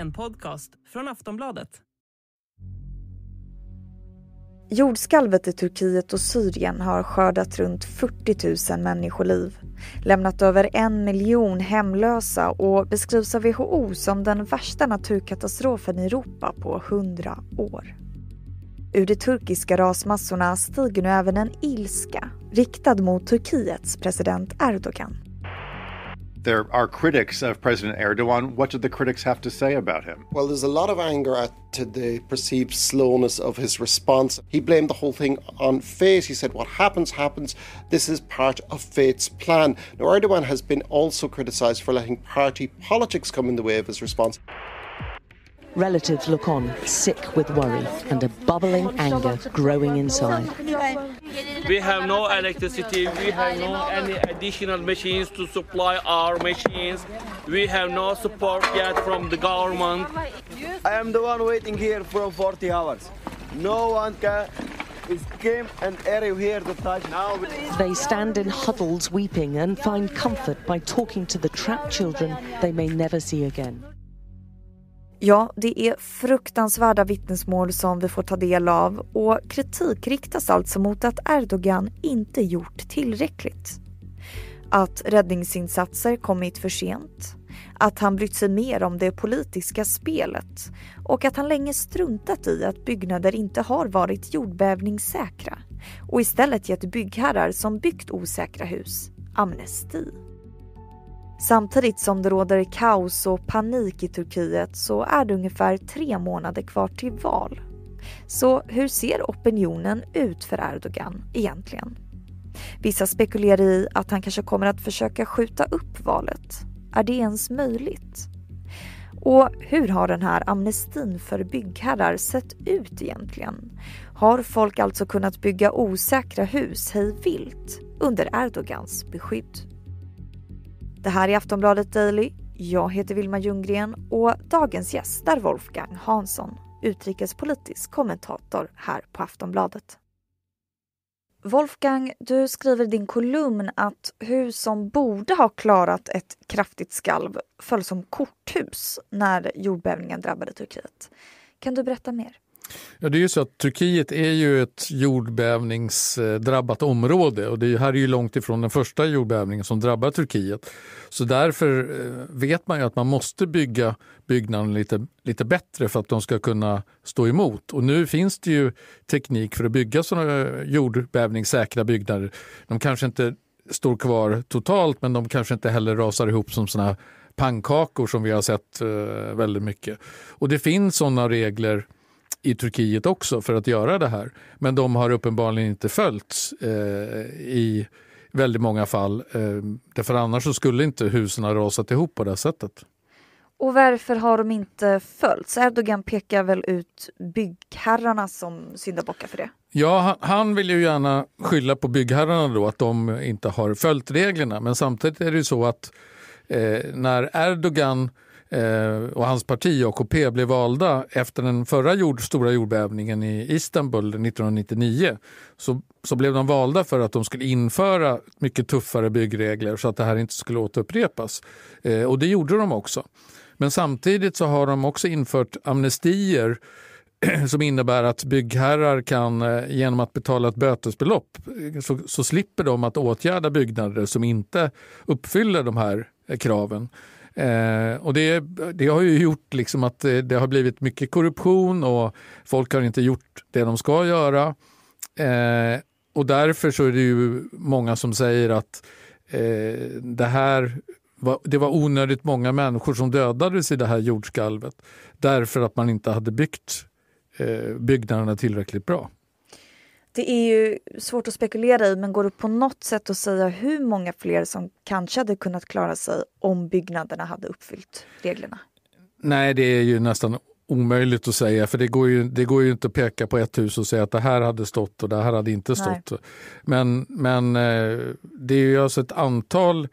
en podcast från Aftonbladet. Jordskalvet i Turkiet och Syrien har skördat runt 40 000 människoliv, lämnat över en miljon hemlösa och beskrivs av WHO som den värsta naturkatastrofen i Europa på 100 år. Ur de turkiska rasmassorna stiger nu även en ilska riktad mot Turkiets president Erdogan. there are critics of President Erdogan. What do the critics have to say about him? Well, there's a lot of anger at to the perceived slowness of his response. He blamed the whole thing on fate. He said, What happens, happens. This is part of fate's plan. Now, Erdogan has been also criticised for letting party politics come in the way of his response. Relatives look on, sick with worry and a bubbling anger growing inside. We have no electricity. We have no any additional machines to supply our machines. We have no support yet from the government. I am the one waiting here for 40 hours. No one can came and area here to touch now. They stand in huddles weeping and find comfort by talking to the trapped children they may never see again. Ja, det är fruktansvärda vittnesmål som vi får ta del av och kritik riktas alltså mot att Erdogan inte gjort tillräckligt. Att räddningsinsatser kommit för sent, att han brytt sig mer om det politiska spelet och att han länge struntat i att byggnader inte har varit jordbävningssäkra och istället gett byggherrar som byggt osäkra hus amnesti. Samtidigt som det råder kaos och panik i Turkiet så är det ungefär tre månader kvar till val. Så hur ser opinionen ut för Erdogan egentligen? Vissa spekulerar i att han kanske kommer att försöka skjuta upp valet. Är det ens möjligt? Och hur har den här amnestin för byggherrar sett ut egentligen? Har folk alltså kunnat bygga osäkra hus hej vilt under Erdogans beskydd? Det här är Aftonbladet Daily. Jag heter Vilma Ljunggren och dagens gäst är Wolfgang Hansson, utrikespolitisk kommentator här på Aftonbladet. Wolfgang, du skriver i din kolumn att hus som borde ha klarat ett kraftigt skalv föll som korthus när jordbävningen drabbade Turkiet. Kan du berätta mer? Ja, det är ju så att Turkiet är ju ett jordbävningsdrabbat område och det här är ju långt ifrån den första jordbävningen som drabbar Turkiet. Så därför eh, vet man ju att man måste bygga byggnaden lite, lite bättre för att de ska kunna stå emot. Och nu finns det ju teknik för att bygga sådana jordbävningssäkra byggnader. De kanske inte står kvar totalt men de kanske inte heller rasar ihop som sådana pannkakor som vi har sett eh, väldigt mycket. Och det finns sådana regler i Turkiet också för att göra det här. Men de har uppenbarligen inte följts eh, i väldigt många fall. Eh, därför annars skulle inte husen ha rasat ihop på det sättet. Och varför har de inte följts? Erdogan pekar väl ut byggherrarna som syndabockar för det? Ja, han, vill ju gärna skylla på byggherrarna då att de inte har följt reglerna. Men samtidigt är det ju så att eh, när Erdogan Eh, och hans parti, AKP, blev valda efter den förra jord, stora jordbävningen i Istanbul 1999 så, så blev de valda för att de skulle införa mycket tuffare byggregler så att det här inte skulle återupprepas. Eh, och det gjorde de också. Men samtidigt så har de också infört amnestier som innebär att byggherrar kan eh, genom att betala ett bötesbelopp eh, så, så slipper de att åtgärda byggnader som inte uppfyller de här kraven. Eh, och det, det, har ju gjort liksom att eh, det har blivit mycket korruption och folk har inte gjort det de ska göra. Eh, och därför så är det ju många som säger att eh, det här var, det var onödigt många människor som dödades i det här jordskalvet därför att man inte hade byggt eh, byggnaderna tillräckligt bra det är ju svårt att spekulera i men går det på något sätt att säga hur många fler som kanske hade kunnat klara sig om byggnaderna hade uppfyllt reglerna? Nej, det är ju nästan omöjligt att säga för det går ju, det går ju inte att peka på ett hus och säga att det här hade stått och det här hade inte stått. Men, men eh, det är ju alltså ett antal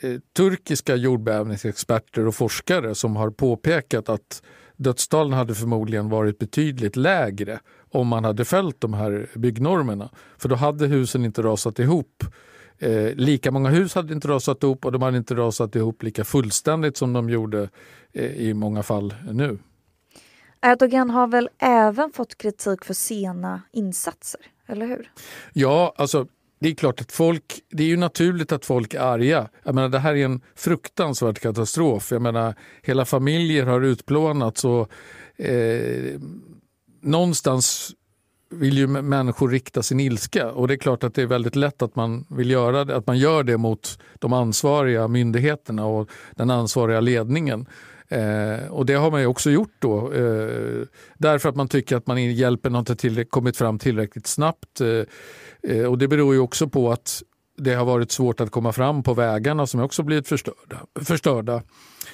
eh, turkiska jordbävningsexperter och forskare som har påpekat att dödstalen hade förmodligen varit betydligt lägre om man hade följt de här byggnormerna. För då hade husen inte rasat ihop. Eh, lika många hus hade inte rasat ihop och de hade inte rasat ihop lika fullständigt som de gjorde eh, i många fall nu. Erdogan har väl även fått kritik för sena insatser, eller hur? Ja, alltså det är klart att folk, det är ju naturligt att folk är arga. Jag menar, det här är en fruktansvärd katastrof. Jag menar, hela familjer har utplånats och eh, någonstans vill ju människor rikta sin ilska och det är klart att det är väldigt lätt att man vill göra det, att man gör det mot de ansvariga myndigheterna och den ansvariga ledningen. Eh, och det har man ju också gjort då. Eh, därför att man tycker att man hjälpen har inte till, kommit fram tillräckligt snabbt. Eh, eh, och det beror ju också på att det har varit svårt att komma fram på vägarna som också blivit förstörda. förstörda.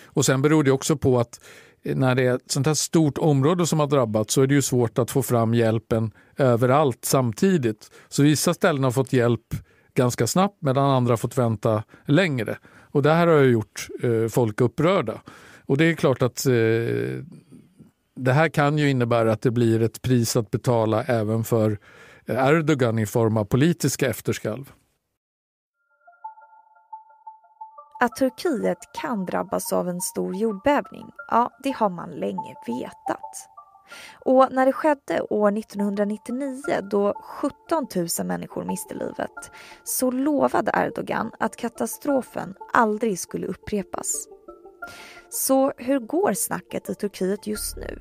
Och sen beror det också på att när det är ett sånt här stort område som har drabbats så är det ju svårt att få fram hjälpen överallt samtidigt. Så vissa ställen har fått hjälp ganska snabbt medan andra har fått vänta längre. Och det här har ju gjort eh, folk upprörda. Och det är klart att eh, det här kan ju innebära att det blir ett pris att betala även för eh, Erdogan i form av politiska efterskalv. Att Turkiet kan drabbas av en stor jordbävning, ja, det har man länge vetat. Och när det skedde år 1999 då 17 000 människor miste livet så lovade Erdogan att katastrofen aldrig skulle upprepas. Så hur går snacket i Turkiet just nu?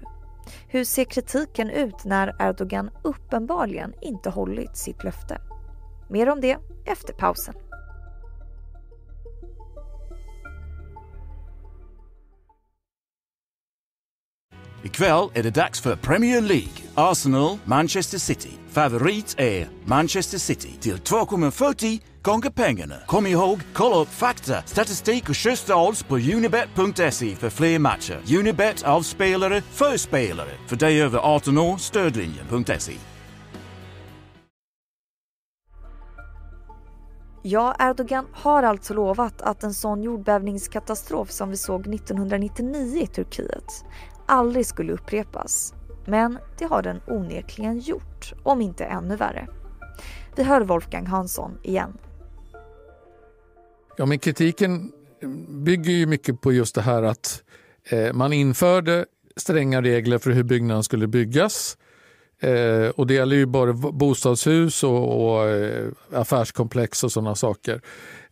Hur ser kritiken ut när Erdogan uppenbarligen inte hållit sitt löfte? Mer om det efter pausen. Ikväll är det dags för Premier League. Arsenal, Manchester City. Favorit är Manchester City till 2,40 gånger pengarna. Kom ihåg, kolla upp fakta, statistik och schyssta odds på unibet.se för fler matcher. Unibet av spelare, för spelare. För dig över 18 år, stödlinjen.se. Ja, Erdogan har alltså lovat att en sån jordbävningskatastrof som vi såg 1999 i Turkiet aldrig skulle upprepas. Men det har den onekligen gjort, om inte ännu värre. Vi hör Wolfgang Hansson igen. Ja, men kritiken bygger ju mycket på just det här att eh, man införde stränga regler för hur byggnaden skulle byggas. Eh, och det gäller ju både bostadshus och, och eh, affärskomplex och sådana saker.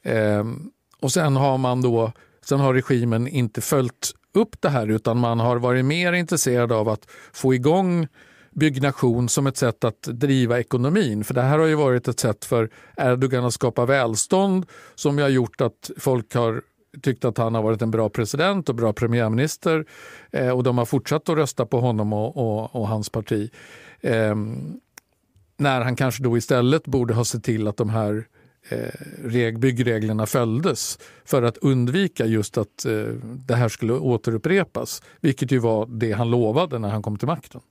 Ehm, och sen har man då, sen har regimen inte följt upp det här utan man har varit mer intresserad av att få igång byggnation som ett sätt att driva ekonomin. För det här har ju varit ett sätt för Erdogan att skapa välstånd som har gjort att folk har tyckt att han har varit en bra president och bra premiärminister eh, och de har fortsatt att rösta på honom och, och, och hans parti. Eh, när han kanske då istället borde ha sett till att de här Eh, byggreglerna följdes för att undvika just att eh, det här skulle återupprepas. Vilket ju var det han lovade när han kom till makten.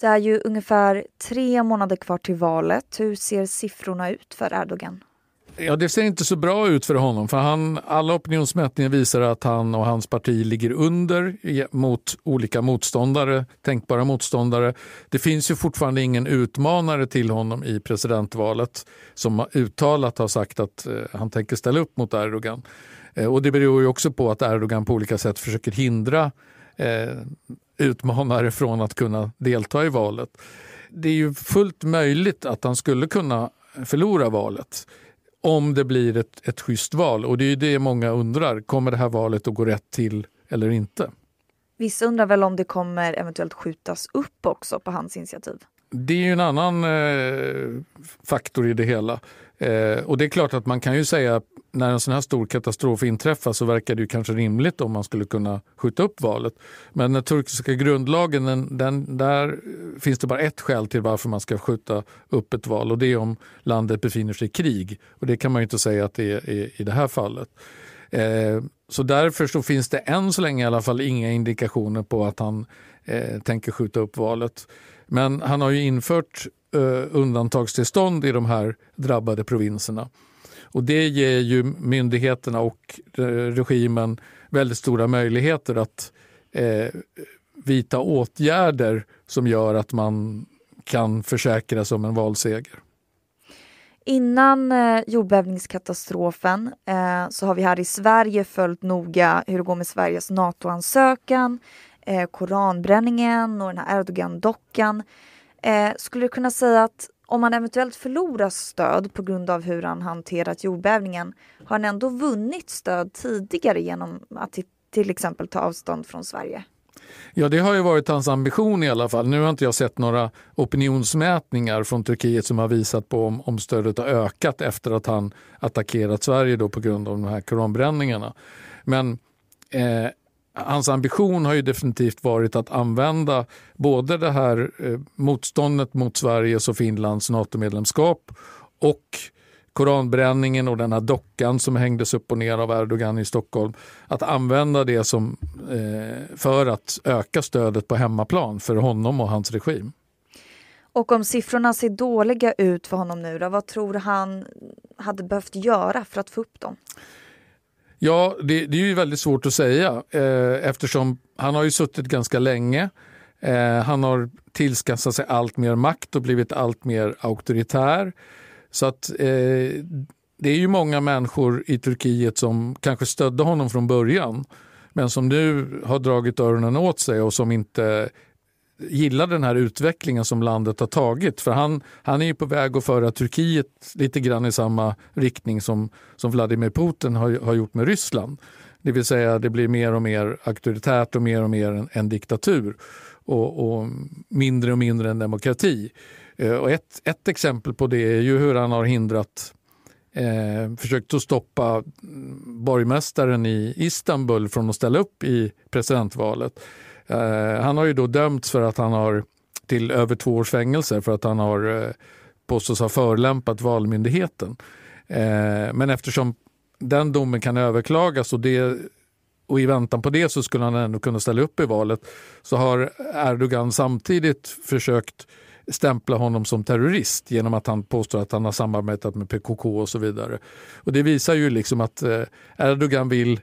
Det är ju ungefär tre månader kvar till valet. Hur ser siffrorna ut för Erdogan? Ja, det ser inte så bra ut för honom. För han, alla opinionsmätningar visar att han och hans parti ligger under mot olika motståndare, tänkbara motståndare. Det finns ju fortfarande ingen utmanare till honom i presidentvalet som uttalat har sagt att eh, han tänker ställa upp mot Erdogan. Eh, och det beror ju också på att Erdogan på olika sätt försöker hindra eh, utmanare från att kunna delta i valet. Det är ju fullt möjligt att han skulle kunna förlora valet om det blir ett, ett schysst val. Och det är det många undrar, kommer det här valet att gå rätt till eller inte? Vissa undrar väl om det kommer eventuellt skjutas upp också på hans initiativ? Det är ju en annan eh, faktor i det hela. Eh, och det är klart att man kan ju säga när en sån här stor katastrof inträffar så verkar det ju kanske rimligt om man skulle kunna skjuta upp valet. Men den turkiska grundlagen, den, den där finns det bara ett skäl till varför man ska skjuta upp ett val och det är om landet befinner sig i krig. Och det kan man ju inte säga att det är, i det här fallet. Eh, så därför så finns det än så länge i alla fall inga indikationer på att han eh, tänker skjuta upp valet. Men han har ju infört eh, undantagstillstånd i de här drabbade provinserna. Och det ger ju myndigheterna och eh, regimen väldigt stora möjligheter att eh, vidta åtgärder som gör att man kan försäkra sig om en valseger. Innan eh, jordbävningskatastrofen eh, så har vi här i Sverige följt noga hur det går med Sveriges NATO-ansökan, eh, koranbränningen och den här Erdogan-dockan. skulle du kunna säga att om han eventuellt förlorar stöd på grund av hur han hanterat jordbävningen, har han ändå vunnit stöd tidigare genom att till exempel ta avstånd från Sverige? Ja, det har ju varit hans ambition i alla fall. Nu har inte jag sett några opinionsmätningar från Turkiet som har visat på om, om stödet har ökat efter att han attackerat Sverige då på grund av de här koranbränningarna. Men eh, hans ambition har ju definitivt varit att använda både det här eh, motståndet mot Sveriges och Finlands NATO-medlemskap och koranbränningen och den här dockan som hängdes upp och ner av Erdogan i Stockholm. Att använda det som, eh, för att öka stödet på hemmaplan för honom och hans regim. Och om siffrorna ser dåliga ut för honom nu, då, vad tror han hade behövt göra för att få upp dem? Ja, det, det är ju väldigt svårt att säga eh, eftersom han har ju suttit ganska länge. Eh, han har tillskansat sig allt mer makt och blivit allt mer auktoritär. Så att eh, det är ju många människor i Turkiet som kanske stödde honom från början men som nu har dragit öronen åt sig och som inte gillar den här utvecklingen som landet har tagit. För han, han är ju på väg att föra Turkiet lite grann i samma riktning som, som Vladimir Putin har, har gjort med Ryssland. Det vill säga det blir mer och mer auktoritärt och mer och mer en, en diktatur och, och mindre och mindre en demokrati. Eh, och ett, ett exempel på det är ju hur han har hindrat eh, försökt att stoppa mm, borgmästaren i Istanbul från att ställa upp i presidentvalet. Eh, han har ju då dömts för att han har till över två års fängelse för att han har eh, påstås ha förlämpat Valmyndigheten. Eh, men eftersom den domen kan överklagas och, det, och i väntan på det så skulle han ändå kunna ställa upp i valet så har Erdogan samtidigt försökt stämpla honom som terrorist genom att han påstår att han har samarbetat med PKK och så vidare. Och det visar ju liksom att eh, Erdogan vill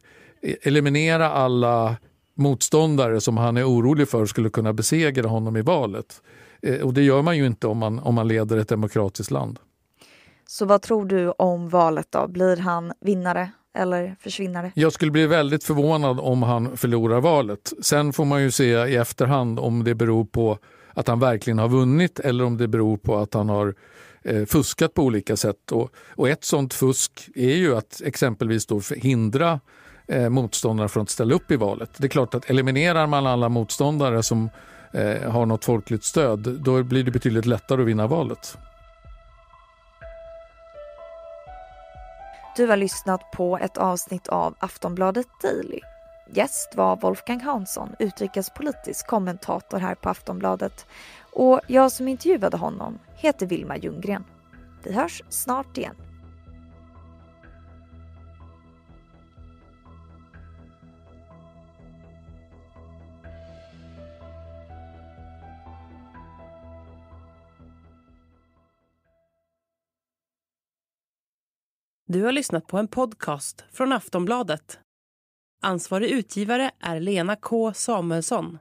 eliminera alla motståndare som han är orolig för skulle kunna besegra honom i valet. Eh, och det gör man ju inte om man, om man leder ett demokratiskt land. Så vad tror du om valet då? Blir han vinnare eller försvinnare? Jag skulle bli väldigt förvånad om han förlorar valet. Sen får man ju se i efterhand om det beror på att han verkligen har vunnit eller om det beror på att han har eh, fuskat på olika sätt. Och, och, ett sånt fusk är ju att exempelvis då hindra eh, motståndare från att ställa upp i valet. Det är klart att eliminerar man alla motståndare som eh, har något folkligt stöd, då blir det betydligt lättare att vinna valet. Du har lyssnat på ett avsnitt av Aftonbladet Daily Gäst var Wolfgang Hansson, utrikespolitisk kommentator här på Aftonbladet. Och jag som intervjuade honom heter Vilma Ljunggren. Vi hörs snart igen. Du har lyssnat på en podcast från Aftonbladet Ansvarig utgivare är Lena K Samuelsson.